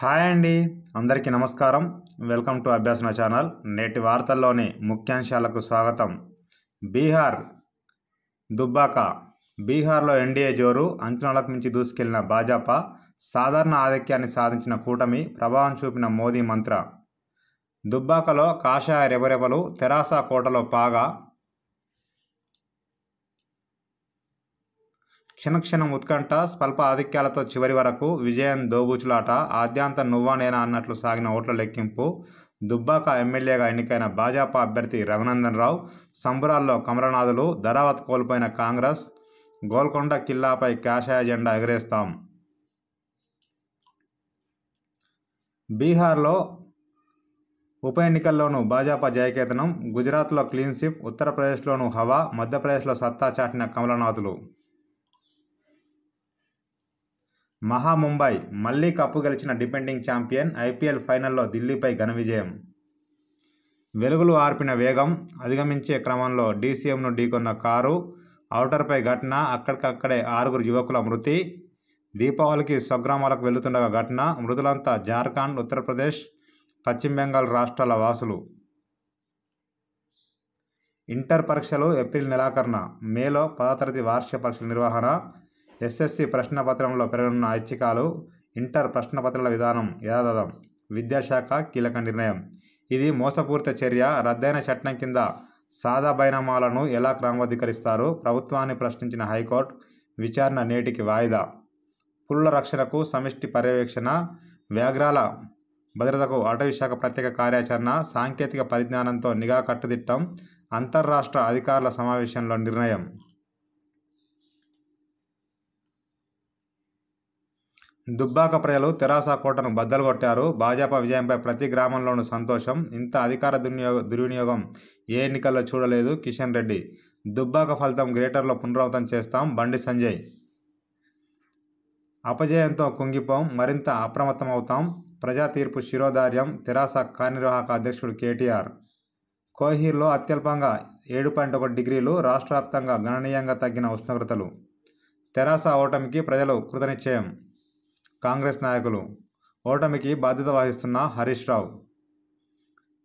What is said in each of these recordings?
hi అండి అందరికీ నమస్కారం వెల్కమ్ టు అభ్యాసన ఛానల్ నేటి వార్తల్లోని ముఖ్యాంశాలకు స్వాగతం బీహార్ దుబ్బాక బీహార్లో ఎన్డీఏ జోరు అంచనాలకు మించి దూసుకెళ్లిన భాజపా సాధారణ ఆధిక్యాన్ని సాధించిన కూటమి ప్రభావం చూపిన మోదీ మంత్ర దుబ్బాకలో కాషాయ రెబరెబలు తెరాస కోటలో పాగా క్షణక్షణం ఉత్కంఠ స్వల్ప ఆధిక్యాలతో చివరి వరకు విజయం దోబుచులాట ఆద్యాంత నువ్వా నేనా అన్నట్లు సాగిన ఓట్ల లెక్కింపు దుబ్బాక ఎమ్మెల్యేగా ఎన్నికైన భాజపా అభ్యర్థి రఘునందన్ రావు సంబురాల్లో కమలనాథులు ధరావత్ కోల్పోయిన కాంగ్రెస్ గోల్కొండ కిల్లాపై కాషాయ జెండా ఎగరేస్తాం బీహార్లో ఉప ఎన్నికల్లోనూ భాజపా జయకేతనం గుజరాత్లో క్లీన్షిప్ ఉత్తరప్రదేశ్లోనూ హవా మధ్యప్రదేశ్లో సత్తా చాటిన కమలనాథులు మహా ముంబై మళ్లీ కప్పు గెలిచిన డిపెండింగ్ ఛాంపియన్ ఐపీఎల్ ఫైనల్లో ఢిల్లీపై ఘన విజయం వెలుగులు ఆర్పిన వేగం అధిగమించే క్రమంలో డీసీఎంను ఢీకొన్న కారు ఔటర్పై ఘటన అక్కడికక్కడే ఆరుగురు యువకుల మృతి దీపావళికి స్వగ్రామాలకు వెళుతుండగా ఘటన మృతులంతా జార్ఖండ్ ఉత్తరప్రదేశ్ పశ్చిమ బెంగాల్ రాష్ట్రాల వాసులు ఇంటర్ పరీక్షలు ఏప్రిల్ నెలాఖరున మేలో పదో తరగతి వార్షిక పరీక్షల నిర్వహణ ఎస్ఎస్సి ప్రశ్నపత్రంలో పేర్కొన్న ఐచ్ఛికాలు ఇంటర్ ప్రశ్నపత్రాల విధానం యథాతథం విద్యాశాఖ కీలక నిర్ణయం ఇది మోసపూరిత చర్య రద్దైన చట్టం కింద సాదా బైనామాలను ఎలా క్రమబద్ధీకరిస్తారు ప్రభుత్వాన్ని ప్రశ్నించిన హైకోర్టు విచారణ నేటికి వాయిదా పుల్ల రక్షణకు సమిష్టి పర్యవేక్షణ వ్యాఘ్రాల భద్రతకు అటవీ శాఖ ప్రత్యేక కార్యాచరణ సాంకేతిక పరిజ్ఞానంతో నిఘా కట్టుదిట్టం అంతర్రాష్ట్ర అధికారుల సమావేశంలో నిర్ణయం దుబ్బాక ప్రజలు తెరాస కోటను బద్దలు కొట్టారు భాజపా విజయంపై ప్రతి గ్రామంలోనూ సంతోషం ఇంత అధికార దుర్వినియోగ దుర్వినియోగం ఏ ఎన్నికల్లో చూడలేదు కిషన్ రెడ్డి దుబ్బాక ఫలితం గ్రేటర్లో పునరావృతం చేస్తాం బండి సంజయ్ అపజయంతో కుంగిపోం మరింత అప్రమత్తం అవుతాం ప్రజా తీర్పు శిరోధార్యం తెరాస కార్యనిర్వాహక అధ్యక్షుడు కేటీఆర్ కోహీర్లో అత్యల్పంగా ఏడు పాయింట్ ఒకటి డిగ్రీలు రాష్ట్రవ్యాప్తంగా గణనీయంగా తగ్గిన ఉష్ణోగ్రతలు తెరాస ఓటమికి ప్రజలు కృతనిశ్చయం కాంగ్రెస్ నాయకులు ఓటమికి బాధ్యత వహిస్తున్న హరీష్ రావు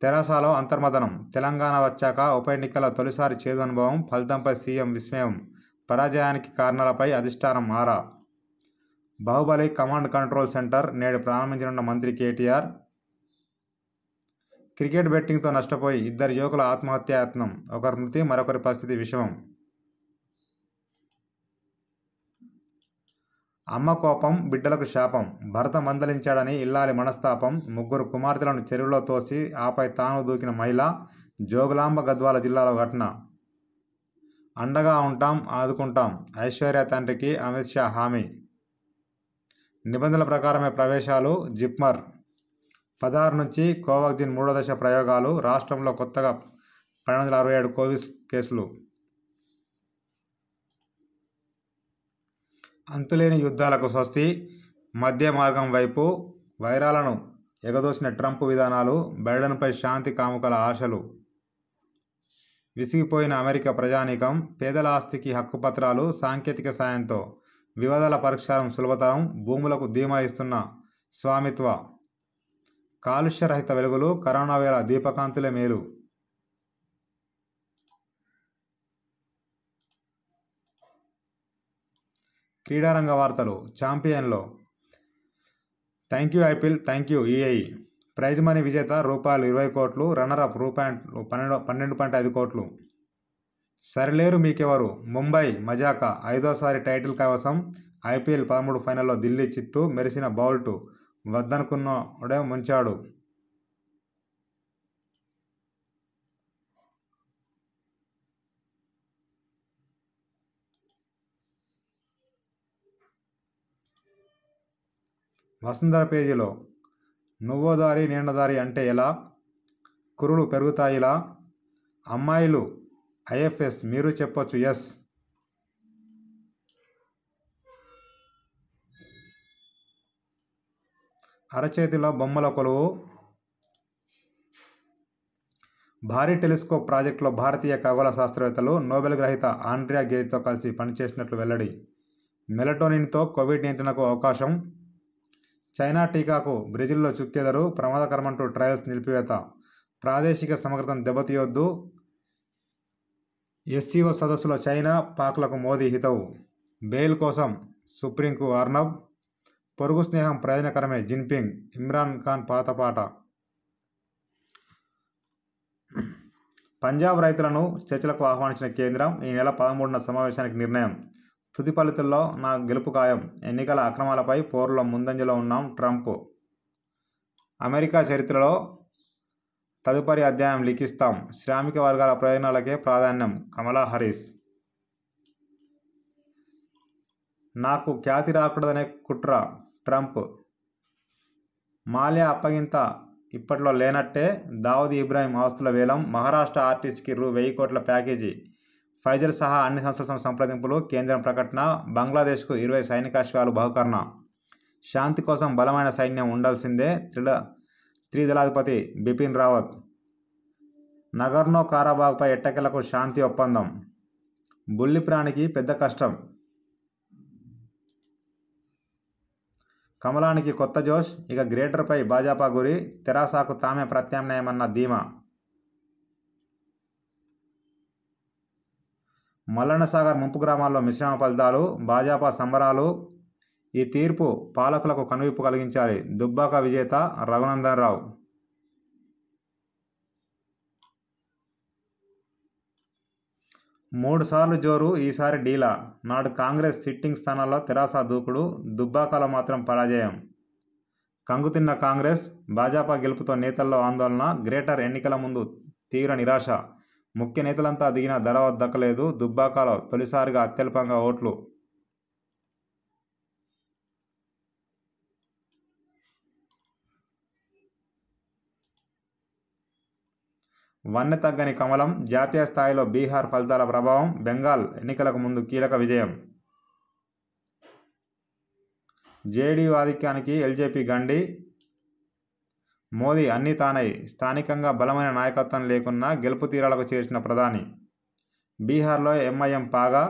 తెరాసాలో అంతర్మదనం తెలంగాణ వచ్చాక ఉప ఎన్నికల తొలిసారి చేదు అనుభవం ఫలితంపై సీఎం విస్మయం పరాజయానికి కారణాలపై అధిష్టానం ఆరా బాహుబలి కమాండ్ కంట్రోల్ సెంటర్ నేడు ప్రారంభించనున్న మంత్రి కేటీఆర్ క్రికెట్ బెట్టింగ్తో నష్టపోయి ఇద్దరు యువకుల ఆత్మహత్యాయత్నం ఒకరి మృతి మరొకరి పరిస్థితి విషమం అమ్మ కోపం బిడ్డలకు శాపం భర్త మందలించాడని ఇల్లాలి మనస్తాపం ముగ్గురు కుమార్తెలను చెరువులో తోసి ఆపై తాను దూకిన మహిళ జోగులాంబ గద్వాల జిల్లాలో ఘటన అండగా ఉంటాం ఆదుకుంటాం ఐశ్వర్య తండ్రికి అమిత్ షా హామీ నిబంధనల ప్రకారమే ప్రవేశాలు జిప్మర్ పదహారు నుంచి కోవాక్సిన్ మూడో దశ ప్రయోగాలు రాష్ట్రంలో కొత్తగా పన్నెండు వందల అరవై ఏడు కోవిడ్ కేసులు అంతులేని యుద్ధాలకు స్వస్తి మధ్య మార్గం వైపు వైరాలను ఎగదోసిన ట్రంప్ విధానాలు బైడెన్పై శాంతి కాముకల ఆశలు విసిగిపోయిన అమెరికా ప్రజానీకం పేదల ఆస్తికి హక్కుపత్రాలు సాంకేతిక సాయంతో వివాదాల పరిష్కారం సులభతరం భూములకు ధీమా ఇస్తున్న స్వామిత్వ కాలుష్యరహిత వెలుగులు కరోనా వేల దీపకాంతులే మేలు క్రీడారంగ వార్తలు ఛాంపియన్లో thank you IPL thank you ఈఐ ప్రైజ్ మనీ విజేత రూపాయలు ఇరవై కోట్లు రన్నరప్ రూపాయి పన్నెండు పన్నెండు పాయింట్ ఐదు కోట్లు సరిలేరు మీకెవరు ముంబై మజాకా ఐదోసారి టైటిల్ కవసం ఐపీఎల్ పదమూడు ఫైనల్లో ఢిల్లీ చిత్తు మెరిసిన బౌల్టు వద్దనుకున్నోడే ముంచాడు వసుంధర పేజీలో నువ్వోదారి నీండదారి అంటే ఎలా కురులు పెరుగుతాయిలా అమ్మాయిలు ఐఎఫ్ఎస్ మీరు చెప్పొచ్చు ఎస్ అరచేతిలో బొమ్మల కొలువు భారీ టెలిస్కోప్ ప్రాజెక్టులో భారతీయ ఖగోళ శాస్త్రవేత్తలు నోబెల్ గ్రహీత ఆండ్రియా గేజ్తో కలిసి పనిచేసినట్లు వెల్లడి మెలటోనిన్తో కోవిడ్ నియంత్రణకు అవకాశం చైనా టీకాకు బ్రెజిల్లో చుక్కెదరు ప్రమాదకరమంటూ ట్రయల్స్ నిలిపివేత ప్రాదేశిక సమగ్రతను దెబ్బతీయొద్దు ఎస్సీఓ సదస్సులో చైనా పాక్లకు మోదీ హితవు బెయిల్ కోసం సుప్రీంకు అర్నబ్ పొరుగు స్నేహం ప్రయోజనకరమే జిన్పింగ్ ఇమ్రాన్ ఖాన్ పాత పాట పంజాబ్ రైతులను చర్చలకు ఆహ్వానించిన కేంద్రం ఈ నెల పదమూడున సమావేశానికి నిర్ణయం తుది ఫలితాల్లో నా గెలుపు ఖాయం ఎన్నికల అక్రమాలపై పోరులో ముందంజలో ఉన్నాం ట్రంప్ అమెరికా చరిత్రలో తదుపరి అధ్యాయం లిఖిస్తాం శ్రామిక వర్గాల ప్రయోజనాలకే ప్రాధాన్యం కమలా హరీస్ నాకు ఖ్యాతి రాకూడదనే కుట్ర ట్రంప్ మాల్యా అప్పగింత ఇప్పట్లో లేనట్టే దావూద్ ఇబ్రాహీం ఆస్తుల వేలం మహారాష్ట్ర ఆర్టిస్ట్కి రూ వెయ్యి కోట్ల ప్యాకేజీ ఫైజర్ సహా అన్ని సంస్థల సంప్రదింపులు కేంద్రం ప్రకటన బంగ్లాదేశ్కు ఇరవై సైనికాశ్వాలు బహుకరణ శాంతి కోసం బలమైన సైన్యం ఉండాల్సిందే త్రిల త్రిదళాధిపతి బిపిన్ రావత్ నగర్నో కారాబాగ్పై ఎట్టకెలకు శాంతి ఒప్పందం బుల్లి ప్రాణికి పెద్ద కష్టం కమలానికి కొత్త జోష్ ఇక గ్రేటర్పై భాజపా గురి తెరాసాకు తామే ప్రత్యామ్నాయమన్న ధీమా మల్లన్నసాగర్ ముంపు గ్రామాల్లో మిశ్రమ ఫలితాలు భాజపా సంబరాలు ఈ తీర్పు పాలకులకు కనువిప్పు కలిగించాలి దుబ్బాక విజేత రఘునందన్ రావు మూడుసార్లు జోరు ఈసారి డీలా నాడు కాంగ్రెస్ సిట్టింగ్ స్థానాల్లో తెరాస దూకుడు దుబ్బాకలో మాత్రం పరాజయం కంగుతిన్న కాంగ్రెస్ భాజపా గెలుపుతో నేతల్లో ఆందోళన గ్రేటర్ ఎన్నికల ముందు తీవ్ర నిరాశ ముఖ్య నేతలంతా దిగిన ధర దక్కలేదు దుబ్బాకాలో తొలిసారిగా అత్యల్పంగా ఓట్లు వన్నె తగ్గని కమలం జాతీయ స్థాయిలో బీహార్ ఫలితాల ప్రభావం బెంగాల్ ఎన్నికలకు ముందు కీలక విజయం జేడీ ఆధిక్యానికి ఎల్జేపీ గండి మోదీ అన్నీ తానై స్థానికంగా బలమైన నాయకత్వం లేకున్నా గెలుపు తీరాలకు చేర్చిన ప్రధాని బీహార్లో ఎంఐఎం పాగా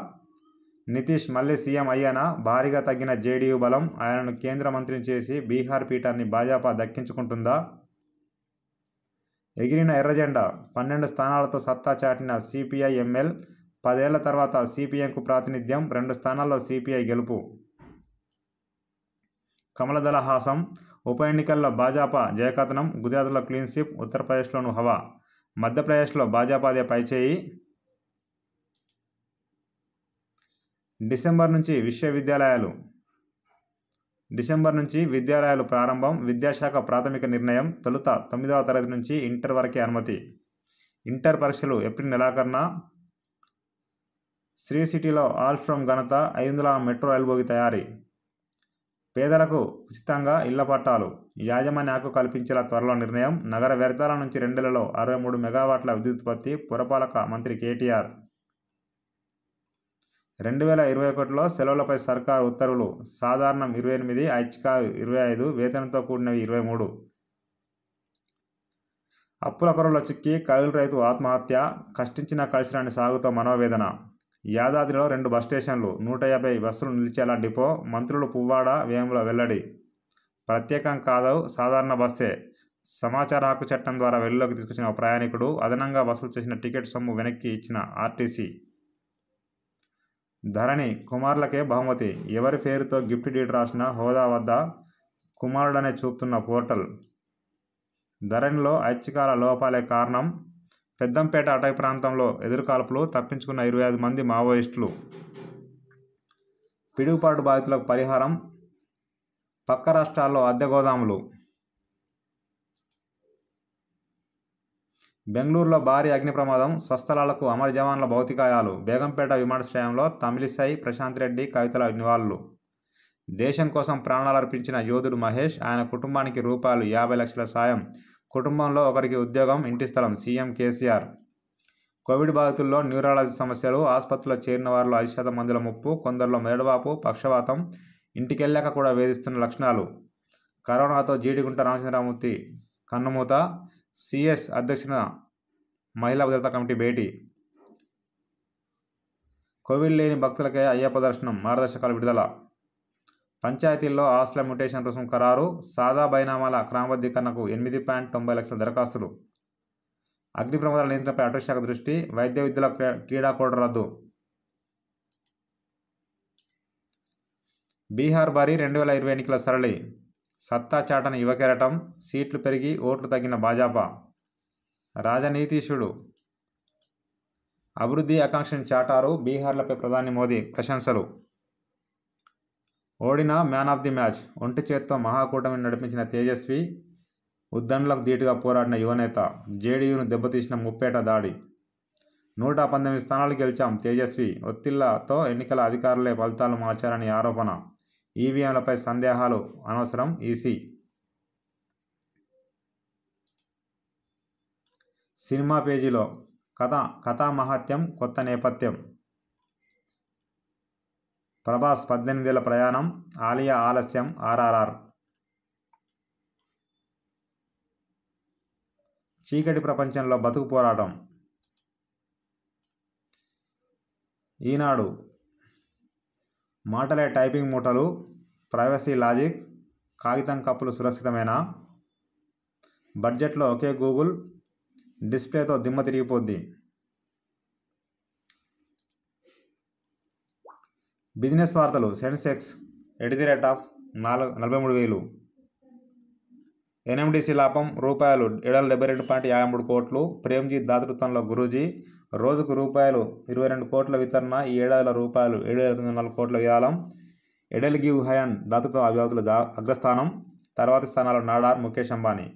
నితీష్ మళ్ళీ సీఎం అయ్యానా భారీగా తగ్గిన జేడీయూ బలం ఆయనను కేంద్ర మంత్రిని చేసి బీహార్ పీఠాన్ని భాజపా దక్కించుకుంటుందా ఎగిరిన ఎర్రజెండా పన్నెండు స్థానాలతో సత్తా చాటిన సిపిఐ ఎంఎల్ పదేళ్ల తర్వాత సిపిఎంకు ప్రాతినిధ్యం రెండు స్థానాల్లో సిపిఐ గెలుపు కమలదళ హాసం ఉప ఎన్నికల్లో భాజపా జయకథనం గుజరాత్లో క్లీన్ స్వీప్ ఉత్తరప్రదేశ్లోను హవా మధ్యప్రదేశ్లో భాజపాదే పైచేయి డిసెంబర్ నుంచి విశ్వవిద్యాలయాలు డిసెంబర్ నుంచి విద్యాలయాలు ప్రారంభం విద్యాశాఖ ప్రాథమిక నిర్ణయం తొలుత తొమ్మిదవ తరగతి నుంచి ఇంటర్ వరకే అనుమతి ఇంటర్ పరీక్షలు ఎప్పటి నెలాఖరున శ్రీ సిటీలో ఫ్రమ్ ఘనత ఐదు మెట్రో రైలు బోగి తయారీ పేదలకు ఉచితంగా ఇళ్ల పట్టాలు యాజమాన్య హక్కు కల్పించేలా త్వరలో నిర్ణయం నగర వ్యర్థాల నుంచి రెండులలో అరవై మూడు మెగావాట్ల విద్యుత్పత్తి పురపాలక మంత్రి కేటీఆర్ రెండు వేల ఇరవై ఒకటిలో సెలవులపై సర్కారు ఉత్తర్వులు సాధారణం ఇరవై ఎనిమిది ఐచ్ఛిక ఇరవై ఐదు వేతనంతో కూడినవి ఇరవై మూడు అప్పుల కొరలో చిక్కి కవిల రైతు ఆత్మహత్య కష్టించిన కలిసిరాని సాగుతో మనోవేదన యాదాద్రిలో రెండు బస్ స్టేషన్లు నూట యాభై బస్సులు నిలిచేలా డిపో మంత్రులు పువ్వాడ వేముల వెల్లడి ప్రత్యేకం కాదు సాధారణ బస్సే సమాచార హక్కు చట్టం ద్వారా వెళ్ళిలోకి తీసుకొచ్చిన ప్రయాణికుడు అదనంగా వసూలు చేసిన టికెట్ సొమ్ము వెనక్కి ఇచ్చిన ఆర్టీసీ ధరణి కుమారులకే బహుమతి ఎవరి పేరుతో గిఫ్ట్ డీడ్ రాసిన హోదా వద్ద కుమారుడనే చూపుతున్న పోర్టల్ ధరణిలో ఐచ్ఛికాల లోపాలే కారణం పెద్దంపేట అటవీ ప్రాంతంలో ఎదురుకాల్పులో తప్పించుకున్న ఇరవై ఐదు మంది మావోయిస్టులు పిడుగుపాటు బాధితులకు పరిహారం పక్క రాష్ట్రాల్లో అద్దె గోదాములు బెంగళూరులో భారీ అగ్ని ప్రమాదం స్వస్థలాలకు అమర జవాన్ల భౌతికాయాలు బేగంపేట విమానాశ్రయంలో తమిళిసై ప్రశాంత్ రెడ్డి కవితల నివాళులు దేశం కోసం ప్రాణాలర్పించిన యోధుడు మహేష్ ఆయన కుటుంబానికి రూపాయలు యాభై లక్షల సాయం కుటుంబంలో ఒకరికి ఉద్యోగం ఇంటి స్థలం సీఎం కేసీఆర్ కోవిడ్ బాధితుల్లో న్యూరాలజీ సమస్యలు ఆసుపత్రిలో చేరిన వారిలో ఐదు శాతం మందుల ముప్పు కొందరిలో మెడవాపు పక్షవాతం ఇంటికెళ్ళాక కూడా వేధిస్తున్న లక్షణాలు కరోనాతో జీడిగుంట రామచంద్రమూర్తి కన్నుమూత సిఎస్ అధ్యక్షున మహిళా భద్రత కమిటీ భేటీ కోవిడ్ లేని భక్తులకే అయ్యప్ప దర్శనం మార్గదర్శకాలు విడుదల పంచాయతీల్లో ఆస్తుల మ్యూటేషన్ రుసుం ఖరారు సాదా బైనామాల క్రమబద్ధీకరణకు ఎనిమిది పాయింట్ తొంభై లక్షల దరఖాస్తులు అగ్ని ప్రమాదాల నియంత్రణపై అటవశాఖ దృష్టి వైద్య విద్యల క్రీడా కోడ రద్దు బీహార్ భారీ రెండు వేల ఇరవై ఎన్నికల సరళి సత్తా చాటన యువకెరటం సీట్లు పెరిగి ఓట్లు తగ్గిన భాజపా రాజనీతీశుడు అభివృద్ధి ఆకాంక్షను చాటారు బీహార్లపై ప్రధాని మోదీ ప్రశంసలు ఓడిన మ్యాన్ ఆఫ్ ది మ్యాచ్ ఒంటి చేత్తో మహాకూటమిని నడిపించిన తేజస్వి ఉద్దండ్లకు ధీటుగా పోరాడిన యువనేత జేడీయూను దెబ్బతీసిన ముప్పేట దాడి నూట పంతొమ్మిది స్థానాలు గెలిచాం తేజస్వి ఒత్తిళ్లతో ఎన్నికల అధికారులే ఫలితాలు మార్చారని ఆరోపణ ఈవీఎంలపై సందేహాలు అనవసరం ఈసీ సినిమా పేజీలో కథ కథామహత్యం కొత్త నేపథ్యం ప్రభాస్ పద్దెనిమిదేళ్ల ప్రయాణం ఆలియా ఆలస్యం ఆర్ఆర్ఆర్ చీకటి ప్రపంచంలో బతుకు పోరాటం ఈనాడు మాటలే టైపింగ్ మూటలు ప్రైవసీ లాజిక్ కాగితం కప్పులు సురక్షితమైన బడ్జెట్లో ఒకే గూగుల్ డిస్ప్లేతో దిమ్మ తిరిగిపోద్ది బిజినెస్ వార్తలు Sensex at the rate of నాలుగు నలభై మూడు వేలు ఎన్ఎండిసి లాభం రూపాయలు ఏడు వందల డెబ్బై రెండు పాయింట్ యాభై మూడు కోట్లు ప్రేమ్జీ దాతృత్వంలో గురూజీ రోజుకు రూపాయలు ఇరవై రెండు కోట్ల వితరణ ఈ ఏడాదిల రూపాయలు ఏడు వేల తొమ్మిది వందల కోట్ల వ్యాలం ఎడెల్ గివ్ హయాన్ దాతృత్వ అభివృద్ధుల అగ్రస్థానం తర్వాతి స్థానాలు నాడార్ ముఖేష్ అంబానీ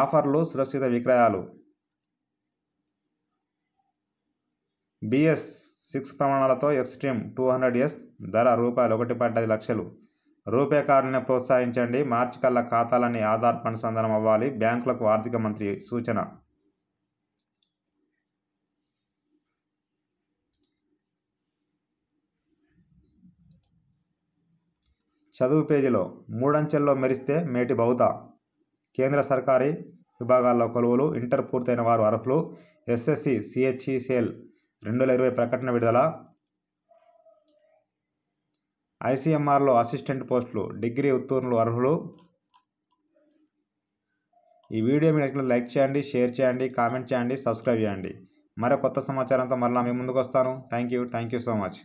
ఆఫర్లు సురక్షిత విక్రయాలు బిఎస్ సిక్స్ ప్రమాణాలతో ఎక్స్ట్రీమ్ టూ హండ్రెడ్ ఎస్ ధర రూపాయలు ఒకటి పడ్డది లక్షలు రూపే కార్డుని ప్రోత్సహించండి మార్చి కల్లా ఖాతాలన్నీ ఆధార్ అనుసంధానం అవ్వాలి బ్యాంకులకు ఆర్థిక మంత్రి సూచన చదువు పేజీలో మూడంచెల్లో మెరిస్తే మేటి బౌత కేంద్ర సర్కారీ విభాగాల్లో కొలువులు ఇంటర్ పూర్తయిన వారు అర్హులు ఎస్ఎస్సి సిహెచ్ఈ సేల్ రెండు వేల ఇరవై ప్రకటన విడుదల ఐసీఎంఆర్లో అసిస్టెంట్ పోస్టులు డిగ్రీ ఉత్తీర్ణులు అర్హులు ఈ వీడియో మీకు నచ్చిన లైక్ చేయండి షేర్ చేయండి కామెంట్ చేయండి సబ్స్క్రైబ్ చేయండి మరో కొత్త సమాచారంతో మరలా మీ ముందుకు వస్తాను thank you thank you so much